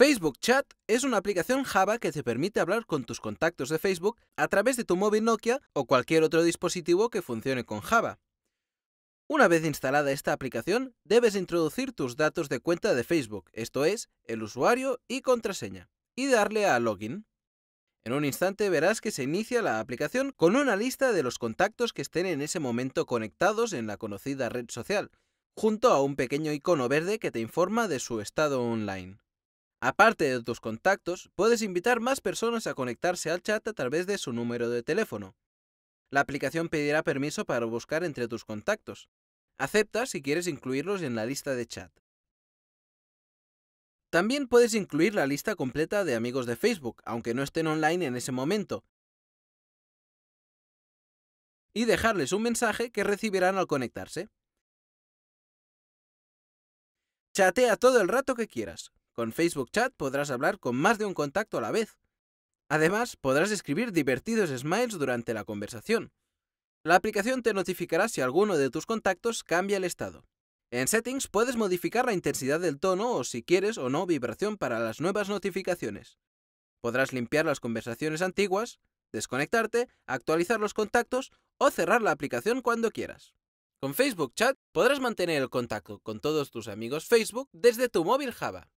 Facebook Chat es una aplicación Java que te permite hablar con tus contactos de Facebook a través de tu móvil Nokia o cualquier otro dispositivo que funcione con Java. Una vez instalada esta aplicación, debes introducir tus datos de cuenta de Facebook, esto es, el usuario y contraseña, y darle a Login. En un instante verás que se inicia la aplicación con una lista de los contactos que estén en ese momento conectados en la conocida red social, junto a un pequeño icono verde que te informa de su estado online. Aparte de tus contactos, puedes invitar más personas a conectarse al chat a través de su número de teléfono. La aplicación pedirá permiso para buscar entre tus contactos. Acepta si quieres incluirlos en la lista de chat. También puedes incluir la lista completa de amigos de Facebook, aunque no estén online en ese momento, y dejarles un mensaje que recibirán al conectarse. Chatea todo el rato que quieras, con Facebook Chat podrás hablar con más de un contacto a la vez. Además, podrás escribir divertidos smiles durante la conversación. La aplicación te notificará si alguno de tus contactos cambia el estado. En Settings puedes modificar la intensidad del tono o si quieres o no vibración para las nuevas notificaciones. Podrás limpiar las conversaciones antiguas, desconectarte, actualizar los contactos o cerrar la aplicación cuando quieras. Con Facebook Chat podrás mantener el contacto con todos tus amigos Facebook desde tu móvil Java.